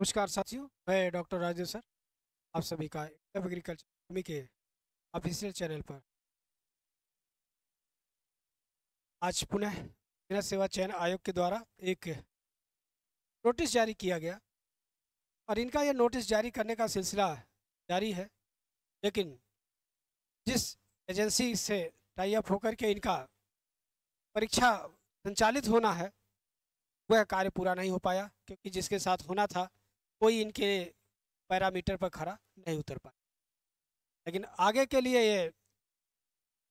नमस्कार साथियों मैं डॉक्टर राजेश सर आप सभी का एग्रीकल्चर के ऑफिशियल चैनल पर आज पुनः जिला सेवा चयन आयोग के द्वारा एक नोटिस जारी किया गया और इनका यह नोटिस जारी करने का सिलसिला जारी है लेकिन जिस एजेंसी से टाइप होकर के इनका परीक्षा संचालित होना है वह कार्य पूरा नहीं हो पाया क्योंकि जिसके साथ होना था कोई इनके पैरामीटर पर खड़ा नहीं उतर पाए लेकिन आगे के लिए ये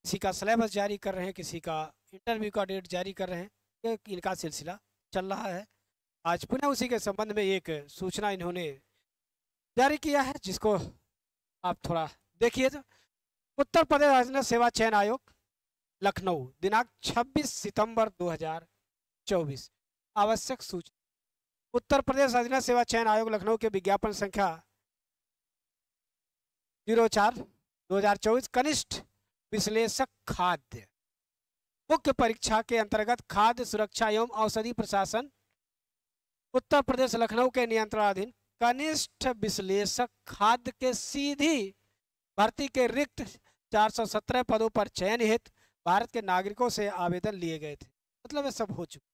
किसी का सिलेबस जारी कर रहे हैं किसी का इंटरव्यू का डेट जारी कर रहे हैं इनका सिलसिला चल रहा है आज पुनः उसी के संबंध में एक सूचना इन्होंने जारी किया है जिसको आप थोड़ा देखिए तो उत्तर प्रदेश राजन सेवा चयन आयोग लखनऊ दिनांक 26 सितंबर 2024 आवश्यक सूचना उत्तर प्रदेश अधीन सेवा चयन आयोग लखनऊ के विज्ञापन संख्या जीरो चार दो हजार चौबीस कनिष्ठ विश्लेषक खाद्य मुख्य परीक्षा के अंतर्गत खाद्य सुरक्षा एवं औषधि प्रशासन उत्तर प्रदेश लखनऊ के नियंत्रणाधीन कनिष्ठ विश्लेषक खाद्य के सीधी भर्ती के रिक्त 417 पदों पर चयन हित भारत के नागरिकों से आवेदन लिए गए थे मतलब ये सब हो चुका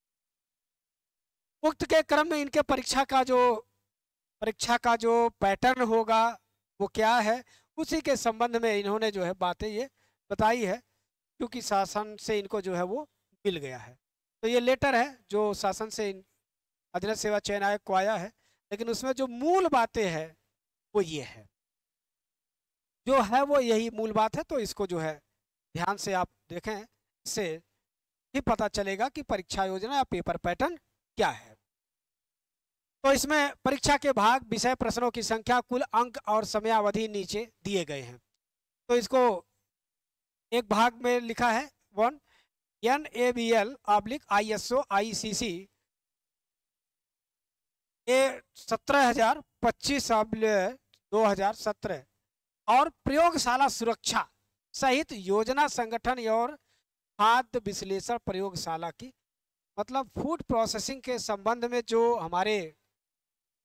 उक्त के क्रम में इनके परीक्षा का जो परीक्षा का जो पैटर्न होगा वो क्या है उसी के संबंध में इन्होंने जो है बातें ये बताई है क्योंकि शासन से इनको जो है वो मिल गया है तो ये लेटर है जो शासन से अधिनत सेवा चयन आयोग को आया है लेकिन उसमें जो मूल बातें हैं वो ये है जो है वो यही मूल बात है तो इसको जो है ध्यान से आप देखें इससे ही पता चलेगा कि परीक्षा योजना या पेपर पैटर्न क्या है तो इसमें परीक्षा के भाग विषय प्रश्नों की संख्या कुल अंक और समयावधि नीचे दिए गए हैं तो इसको एक भाग में लिखा है one N A B L oblique I S O I C C A सत्रह हजार पच्चीस दो हजार सत्रह और प्रयोगशाला सुरक्षा सहित योजना संगठन और खाद्य विश्लेषण प्रयोगशाला की मतलब फूड प्रोसेसिंग के संबंध में जो हमारे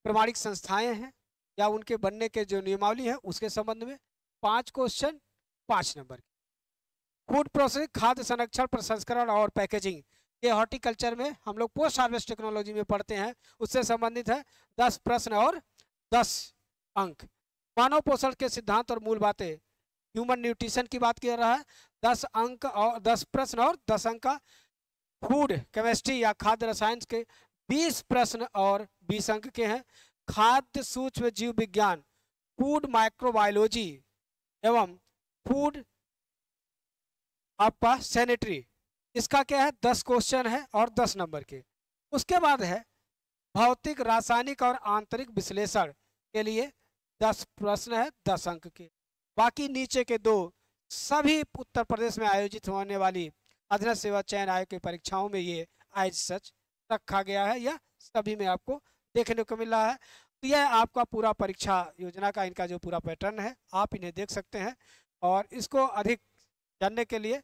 प्रमाणिक संस्थाएं हैं या उनके बनने के जो नियमावली है उसके संबंध में पांच क्वेश्चन पांच नंबर फूड प्रोसेसिंग खाद्य संरक्षण प्रसंस्करण और पैकेजिंग ये हॉर्टिकल्चर में हम लोग पोस्ट हार्वेस्ट टेक्नोलॉजी में पढ़ते हैं उससे संबंधित है दस प्रश्न और दस अंक मानव पोषण के सिद्धांत और मूल बातें ह्यूमन न्यूट्रिशन की बात किया रहा है दस अंक और दस प्रश्न और दस अंक का फूड केमिस्ट्री या खाद्य रसायन के बीस प्रश्न और बीस अंक के हैं खाद्य सूक्ष्म जीव विज्ञान फूड माइक्रोबायोलॉजी एवं फूड आपका सैनिटरी इसका क्या है दस क्वेश्चन है और दस नंबर के उसके बाद है भौतिक रासायनिक और आंतरिक विश्लेषण के लिए दस प्रश्न है दस अंक के बाकी नीचे के दो सभी उत्तर प्रदेश में आयोजित होने वाली अधन सेवा चयन आयोग की परीक्षाओं में ये आज सच रखा गया है यह सभी में आपको देखने को मिला है तो यह आपका पूरा परीक्षा योजना का इनका जो पूरा पैटर्न है आप इन्हें देख सकते हैं और इसको अधिक जानने के लिए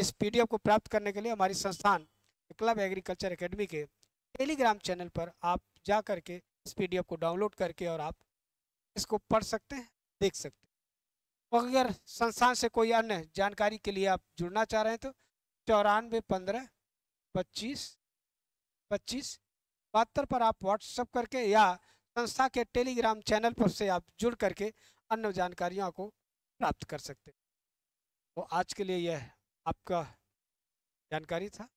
इस पीडीएफ को प्राप्त करने के लिए हमारी संस्थान क्लब एग्रीकल्चर एकेडमी के टेलीग्राम चैनल पर आप जा करके इस पीडीएफ को डाउनलोड करके और आप इसको पढ़ सकते हैं देख सकते हैं और अगर संस्थान से कोई अन्य जानकारी के लिए आप जुड़ना चाह रहे हैं तो चौरानवे पंद्रह पच्चीस पच्चीस बहत्तर पर आप व्हाट्सअप करके या संस्था के टेलीग्राम चैनल पर से आप जुड़ करके अन्य जानकारियों को प्राप्त कर सकते हैं तो आज के लिए यह आपका जानकारी था